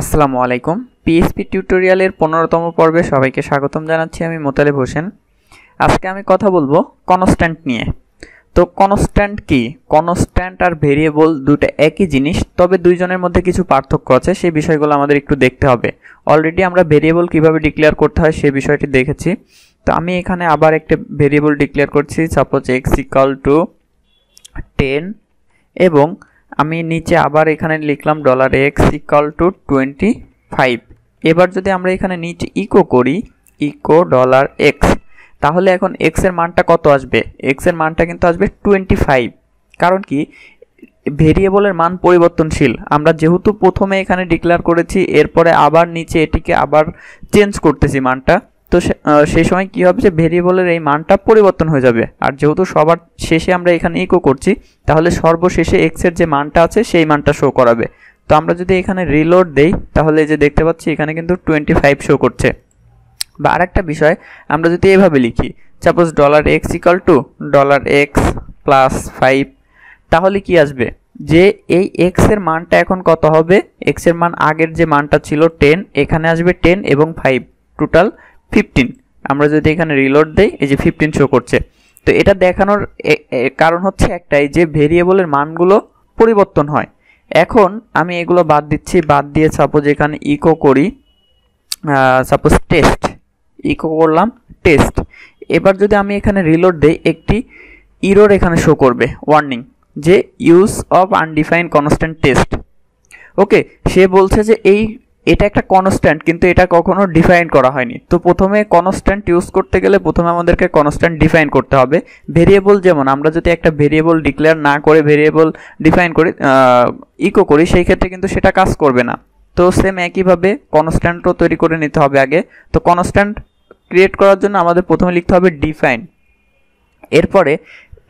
আসসালামু আলাইকুম পিএসপি টিউটোরিয়ালের পনেরোতম পর্বে সবাইকে স্বাগতম জানাচ্ছি আমি মোতালেব হোসেন আজকে আমি কথা বলবো কনস্ট্যান্ট নিয়ে তো কনস্ট্যান্ট কি কনস্ট্যান্ট আর ভেরিয়েবল দুটো একই জিনিস তবে দুইজনের মধ্যে কিছু পার্থক্য আছে সেই বিষয়গুলো আমাদের একটু দেখতে হবে অলরেডি আমরা ভেরিয়েবল কিভাবে ডিক্লেয়ার করতে হয় সেই বিষয়টি দেখেছি তো আমি এখানে আবার একটা ভেরিয়েবল ডিক্লেয়ার করছি suppose x equal to ten এবং আমি নিচে আবার এখানে লিখলাম dollar x equal to twenty five এবার যদি আমরা এখানে নিচে ইকো করি ইকো ডলার এক্স তাহলে এখন এক্সের মানটা কত আসবে এক্সের মানটা কিন্তু আসবে টোয়েন্টি ফাইভ কারণ কি ভেরিয়েবলের মান পরিবর্তনশীল আমরা যেহেতু প্রথমে এখানে ডিক্লেয়ার করেছি এরপরে আবার নিচে এটিকে আবার চেঞ্জ করতেছি মানটা তো সেই সময় কী হবে যে ভেরিয়েবলের এই মানটা পরিবর্তন হয়ে যাবে আর যেহেতু সবার শেষে আমরা এখানে ইকো করছি তাহলে সর্বশেষে এক্সের যে মানটা আছে সেই মানটা শো করাবে তো আমরা যদি এখানে রিলোড দেই তাহলে যে দেখতে পাচ্ছি এখানে কিন্তু টোয়েন্টি ফাইভ শো করছে বা আরেকটা বিষয় আমরা যদি এভাবে লিখি suppose dollar x equal to dollar x plus five তাহলে কি আসবে যে এই এক্স এর মানটা এখন কত হবে এক্স এর মান আগের যে মানটা ছিল টেন এখানে আসবে টেন এবং ফাইভ টোটাল ফিফটিন আমরা যদি এখানে রিলোড দেই এই যে ফিফটিন শো করছে তো এটা দেখানোর কারণ হচ্ছে একটাই যে ভেরিয়েবলের মানগুলো পরিবর্তন হয় এখন আমি এগুলো বাদ দিচ্ছি বাদ দিয়ে সাপোজ এখানে ইকো করি সাপোজ টেস্ট ইকো করলাম টেস্ট এবার যদি আমি এখানে রিলোড দেই একটি ইরোর এখানে শো করবে ওয়ার্নিং যে use of undefined constant test okay সে বলছে যে এই এটা একটা কনস্ট্যান্ট কিন্তু এটা কখনো ডিফাইন করা হয়নি তো প্রথমে কনস্ট্যান্ট ইউজ করতে গেলে প্রথমে আমাদেরকে কনস্ট্যান্ট ডিফাইন করতে হবে ভেরিয়েবল যেমন আমরা যদি একটা ভেরিয়েবল ডিক্লেয়ার না করে ভেরিয়েবল ডিফাইন করি ইকো করি সেই ক্ষেত্রে কিন্তু সেটা কাজ করবে না তো সেম একইভাবে কনস্ট্যান্টও তৈরি করে নিতে হবে আগে তো কনস্ট্যান্ট ক্রিয়েট করার জন্য আমাদের প্রথমে লিখতে হবে ডিফাইন এরপরে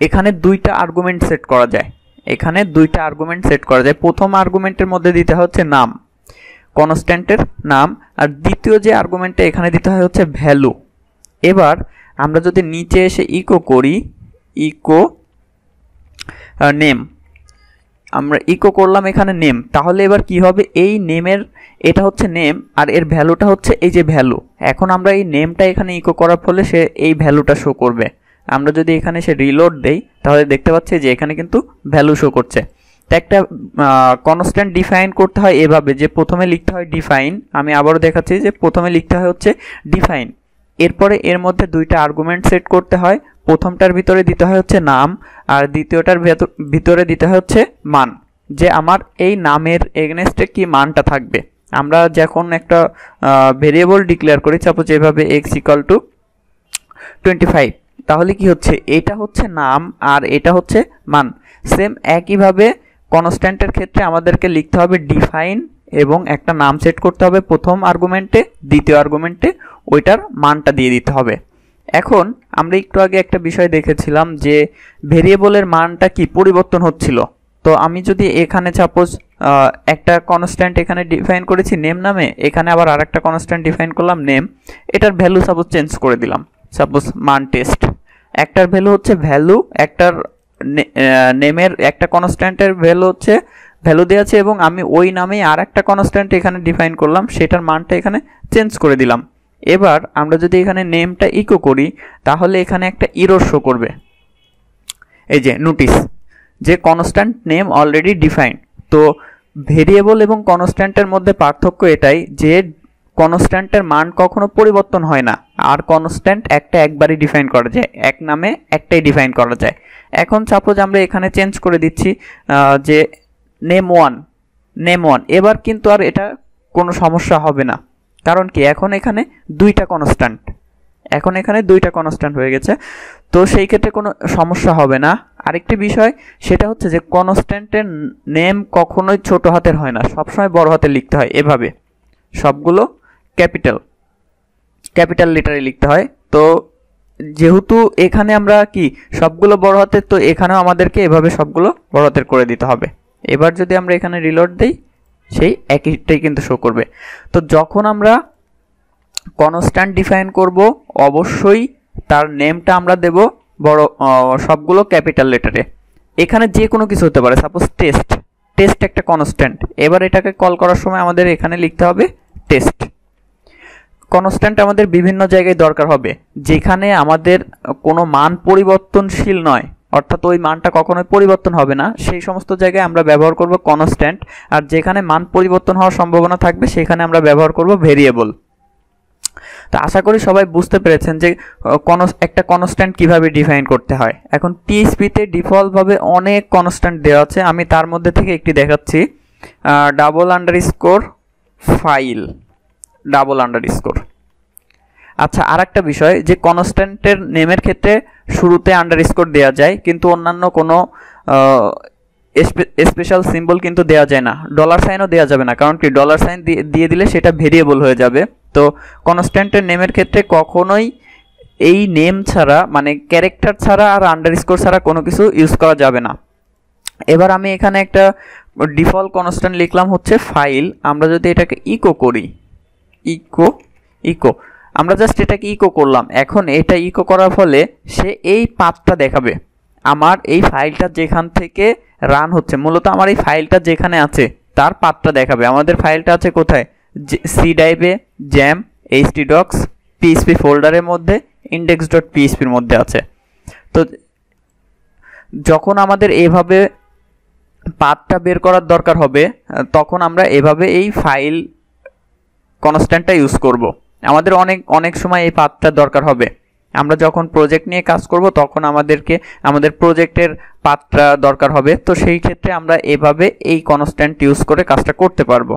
এখানে দুইটা আর্গুমেন্ট সেট করা যায় এখানে দুইটা আর্গুমেন্ট সেট করা যায় প্রথম আর্গুমেন্টের মধ্যে দিতে হচ্ছে নাম কনস্ট্যান্টের নাম আর দ্বিতীয় যে আর্গুমেন্টটা এখানে দিতে হয় হচ্ছে ভ্যালু এবার আমরা যদি নিচে এসে ইকো করি ইকো নেম আমরা ইকো করলাম এখানে নেম তাহলে এবার কি হবে এই নেমের এটা হচ্ছে নেম আর এর ভ্যালুটা হচ্ছে এই যে ভ্যালু এখন আমরা এই নেমটা এখানে ইকো করার ফলে সে এই ভ্যালুটা শো করবে আমরা যদি এখানে সে রিলোড দেই তাহলে দেখতে পাচ্ছি যে এখানে কিন্তু ভ্যালু শো করছে তো একটা কনস্ট্যান্ট ডিফাইন করতে হয় এভাবে যে প্রথমে লিখতে হয় ডিফাইন আমি আবারও দেখাচ্ছি যে প্রথমে লিখতে হয় হচ্ছে ডিফাইন এরপরে এর মধ্যে দুইটা আর্গুমেন্ট সেট করতে হয় প্রথমটার ভিতরে দিতে হয় হচ্ছে নাম আর দ্বিতীয়টার ভিতরে দিতে হয় হচ্ছে মান যে আমার এই নামের এগনেস্টে কি মানটা থাকবে আমরা যখন একটা ভেরিয়েবল ডিক্লেয়ার করি সাপোজ এভাবে x equal to twenty five তাহলে কি হচ্ছে এটা হচ্ছে নাম আর এটা হচ্ছে মান সেম একইভাবে কনস্ট্যান্টের ক্ষেত্রে আমাদেরকে লিখতে হবে ডিফাইন এবং একটা নাম সেট করতে হবে প্রথম আর্গুমেন্টে দ্বিতীয় আর্গুমেন্টে ওইটার মানটা দিয়ে দিতে হবে এখন আমরা একটু আগে একটা বিষয় দেখেছিলাম যে ভেরিয়েবলের মানটা কি পরিবর্তন হচ্ছিল তো আমি যদি এখানে সাপোজ একটা কনস্ট্যান্ট এখানে ডিফাইন করেছি নেম নামে এখানে আবার আর একটা কনস্ট্যান্ট ডিফাইন করলাম নেম এটার ভ্যালু সাপোজ চেঞ্জ করে দিলাম সাপোজ মান টেস্ট একটার ভ্যালু হচ্ছে ভ্যালু একটার নেমের একটা কনস্ট্যান্টের ভ্যালু হচ্ছে ভ্যালু দেওয়া আছে এবং আমি ওই নামেই আর একটা কনস্ট্যান্ট এখানে ডিফাইন করলাম সেটার মানটা এখানে চেঞ্জ করে দিলাম এবার আমরা যদি এখানে নেমটা ইকো করি তাহলে এখানে একটা ইরোর শো করবে এই যে নোটিস যে কনস্ট্যান্ট নেম অলরেডি ডিফাইন তো ভেরিয়েবল এবং কনস্ট্যান্টের মধ্যে পার্থক্য এটাই যে কনস্ট্যান্টের মান কখনো পরিবর্তন হয় না আর কনস্ট্যান্ট একটা একবারই ডিফাইন করা যায় এক নামে একটাই ডিফাইন করা যায় এখন সাপোজ আমরা এখানে চেঞ্জ করে দিচ্ছি যে নেম ওয়ান নেম ওয়ান এবার কিন্তু আর এটা কোনো সমস্যা হবে না কারণ কি এখন এখানে দুইটা কনস্ট্যান্ট এখন এখানে দুইটা কনস্ট্যান্ট হয়ে গেছে তো সেই ক্ষেত্রে কোনো সমস্যা হবে না আরেকটি বিষয় সেটা হচ্ছে যে কনস্ট্যান্টের নেম কখনোই ছোট হাতের হয় না সবসময় বড় হাতে লিখতে হয় এভাবে সবগুলো ক্যাপিটাল ক্যাপিটাল লেটারে লিখতে হয় তো যেহেতু এখানে আমরা কি সবগুলো বড় হাতের তো এখানেও আমাদেরকে এভাবে সবগুলো বড় হাতের করে দিতে হবে এবার যদি আমরা এখানে রিলোড দিই সেই একইটাই কিন্তু শো করবে তো যখন আমরা কনস্ট্যান্ট ডিফাইন করব অবশ্যই তার নেমটা আমরা দেব বড় সবগুলো ক্যাপিটাল লেটারে এখানে যে কোনো কিছু হতে পারে সাপোজ টেস্ট টেস্ট একটা কনস্ট্যান্ট এবার এটাকে কল করার সময় আমাদের এখানে লিখতে হবে টেস্ট কনস্ট্যান্ট আমাদের বিভিন্ন জায়গায় দরকার হবে যেখানে আমাদের কোনো মান পরিবর্তনশীল নয় অর্থাৎ ওই মানটা কখনোই পরিবর্তন হবে না সেই সমস্ত জায়গায় আমরা ব্যবহার করব কনস্ট্যান্ট আর যেখানে মান পরিবর্তন হওয়ার সম্ভাবনা থাকবে সেখানে আমরা ব্যবহার করব ভেরিয়েবল তো আশা করি সবাই বুঝতে পেরেছেন যে কন একটা কনস্ট্যান্ট কিভাবে ডিফাইন করতে হয় এখন টিএসপিতে ডিফল্টভাবে অনেক কনস্ট্যান্ট দেওয়া আছে আমি তার মধ্যে থেকে একটি দেখাচ্ছি double underscore file double underscore আচ্ছা আর একটা বিষয় যে কনস্ট্যান্টের নেমের ক্ষেত্রে শুরুতে আন্ডার স্কোর দেওয়া যায় কিন্তু অন্যান্য কোনো স্পেশাল সিম্বল কিন্তু দেওয়া যায় না ডলার সাইনও দেওয়া যাবে না কারণ কি ডলার সাইন দিয়ে দিলে সেটা ভেরিয়েবল হয়ে যাবে তো কনস্ট্যান্টের নেমের ক্ষেত্রে কখনোই এই নেম ছাড়া মানে ক্যারেক্টার ছাড়া আর আন্ডার স্কোর ছাড়া কোনো কিছু ইউজ করা যাবে না এবার আমি এখানে একটা ডিফল্ট কনস্ট্যান্ট লিখলাম হচ্ছে ফাইল আমরা যদি এটাকে ইকো করি ইকো ইকো আমরা জাস্ট এটাকে ইকো করলাম এখন এটা ইকো করার ফলে সে এই পাথটা দেখাবে আমার এই ফাইলটা যেখান থেকে রান হচ্ছে মূলত আমার এই ফাইলটা যেখানে আছে তার পাথটা দেখাবে আমাদের ফাইলটা আছে কোথায় সি ডাইভে জ্যাম এইচটি ডক্স পিএসপি ফোল্ডারের মধ্যে ইন্ডেক্স ডট পিএসপির মধ্যে আছে তো যখন আমাদের এভাবে পাথটা বের করার দরকার হবে তখন আমরা এভাবে এই ফাইল কনস্ট্যান্টটা ইউজ করব। আমাদের অনেক অনেক সময় এই পাথটা দরকার হবে আমরা যখন প্রজেক্ট নিয়ে কাজ করব তখন আমাদেরকে আমাদের প্রজেক্টের পাত্রা দরকার হবে তো সেই ক্ষেত্রে আমরা এভাবে এই কনস্ট্যান্ট ইউজ করে কাজটা করতে পারবো